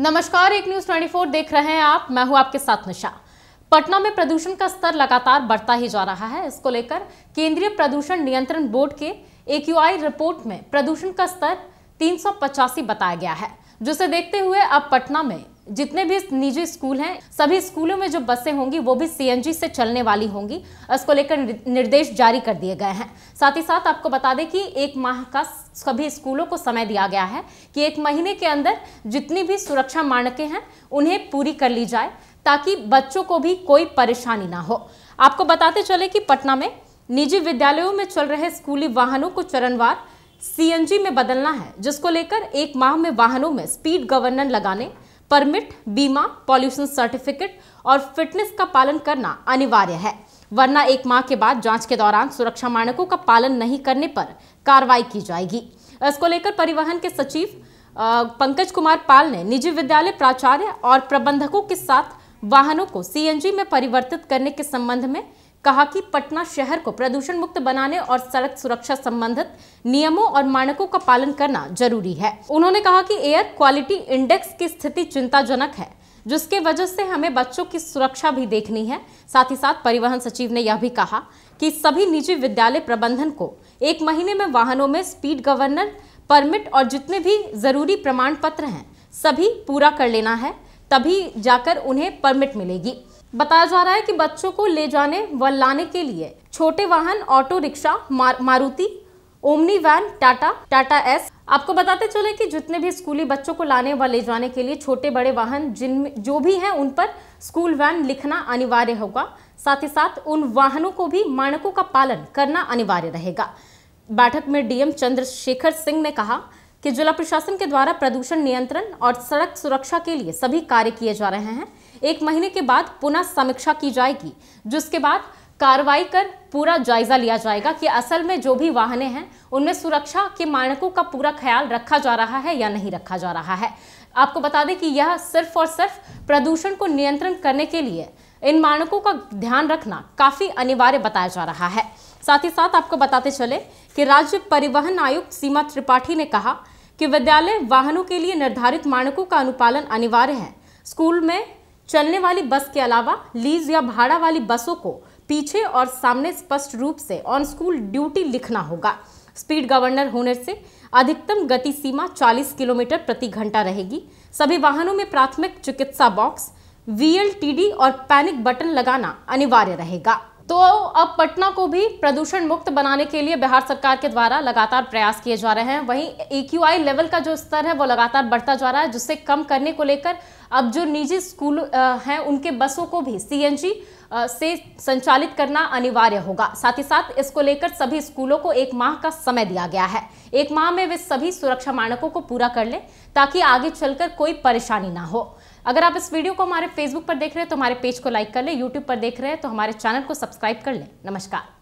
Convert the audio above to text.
नमस्कार एक न्यूज 24 देख रहे हैं आप मैं हूं आपके साथ निशा पटना में प्रदूषण का स्तर लगातार बढ़ता ही जा रहा है इसको लेकर केंद्रीय प्रदूषण नियंत्रण बोर्ड के एक रिपोर्ट में प्रदूषण का स्तर तीन बताया गया है जिसे देखते हुए अब पटना में जितने भी निजी स्कूल हैं सभी स्कूलों में जो बसें होंगी वो भी सीएनजी से चलने वाली होंगी इसको लेकर निर्देश जारी कर दिए गए हैं साथ ही साथ आपको बता दें कि एक माह का सभी स्कूलों को समय दिया गया है कि एक महीने के अंदर जितनी भी सुरक्षा मानकें हैं उन्हें पूरी कर ली जाए ताकि बच्चों को भी कोई परेशानी ना हो आपको बताते चले कि पटना में निजी विद्यालयों में चल रहे स्कूली वाहनों को चरणवार सी में बदलना है जिसको लेकर एक माह में वाहनों में स्पीड गवर्नर लगाने परमिट बीमा पॉल्यूशन सर्टिफिकेट और फिटनेस का पालन करना अनिवार्य है वरना एक माह के बाद जांच के दौरान सुरक्षा मानकों का पालन नहीं करने पर कार्रवाई की जाएगी इसको लेकर परिवहन के सचिव पंकज कुमार पाल ने निजी विद्यालय प्राचार्य और प्रबंधकों के साथ वाहनों को सीएनजी में परिवर्तित करने के संबंध में कहा कि पटना शहर को प्रदूषण मुक्त बनाने और सड़क सुरक्षा संबंधित नियमों और मानकों का पालन करना जरूरी है उन्होंने कहा कि एयर क्वालिटी इंडेक्स की स्थिति चिंताजनक है जिसके वजह से हमें बच्चों की सुरक्षा भी देखनी है साथ ही साथ परिवहन सचिव ने यह भी कहा कि सभी निजी विद्यालय प्रबंधन को एक महीने में वाहनों में स्पीड गवर्नर परमिट और जितने भी जरूरी प्रमाण पत्र हैं सभी पूरा कर लेना है तभी जाकर उन्हें परमिट मिलेगी बताया जा रहा है कि बच्चों को ले जाने व लाने के लिए छोटे वाहन ऑटो रिक्शा मार, Maruti Omni van Tata Tata Ace आपको बताते चले कि जितने भी स्कूली बच्चों को लाने व ले जाने के लिए छोटे बड़े वाहन जिन जो भी हैं उन पर स्कूल वैन लिखना अनिवार्य होगा साथ ही साथ उन वाहनों को भी मानकों का पालन करना अनिवार्य रहेगा बैठक में डीएम चंद्रशेखर सिंह ने कहा कि जिला प्रशासन के द्वारा प्रदूषण नियंत्रण और सड़क सुरक्षा के लिए सभी कार्य किए जा रहे हैं एक महीने के बाद पुनः समीक्षा की जाएगी जिसके बाद कार्रवाई कर पूरा जायजा लिया जाएगा कि असल में जो भी वाहने हैं उनमें सुरक्षा के मानकों का पूरा ख्याल रखा जा रहा है या नहीं रखा जा रहा है आपको बता दें कि यह सिर्फ और सिर्फ प्रदूषण को नियंत्रण करने के लिए इन मानकों का ध्यान रखना काफ़ी अनिवार्य बताया जा रहा है साथ ही साथ आपको बताते चले कि राज्य परिवहन आयुक्त सीमा त्रिपाठी ने कहा कि विद्यालय वाहनों के लिए निर्धारित मानकों का अनुपालन अनिवार्य है स्कूल में चलने वाली बस के अलावा लीज या भाड़ा वाली बसों को पीछे और सामने स्पष्ट रूप से ऑन स्कूल ड्यूटी लिखना होगा स्पीड गवर्नर होने से अधिकतम गति सीमा 40 किलोमीटर प्रति घंटा रहेगी सभी वाहनों में प्राथमिक चिकित्सा बॉक्स वीएलटीडी और पैनिक बटन लगाना अनिवार्य रहेगा तो अब पटना को भी प्रदूषण मुक्त बनाने के लिए बिहार सरकार के द्वारा लगातार प्रयास किए जा रहे हैं वहीं ए लेवल का जो स्तर है वो लगातार बढ़ता जा रहा है जिससे कम करने को लेकर अब जो निजी स्कूल हैं उनके बसों को भी सीएनजी से संचालित करना अनिवार्य होगा साथ ही साथ इसको लेकर सभी स्कूलों को एक माह का समय दिया गया है एक माह में वे सभी सुरक्षा मानकों को पूरा कर लें ताकि आगे चलकर कोई परेशानी ना हो अगर आप इस वीडियो को हमारे फेसबुक पर देख रहे हैं तो हमारे पेज को लाइक कर लें यूट्यूब पर देख रहे हैं तो हमारे चैनल को सब्सक्राइब कर लें नमस्कार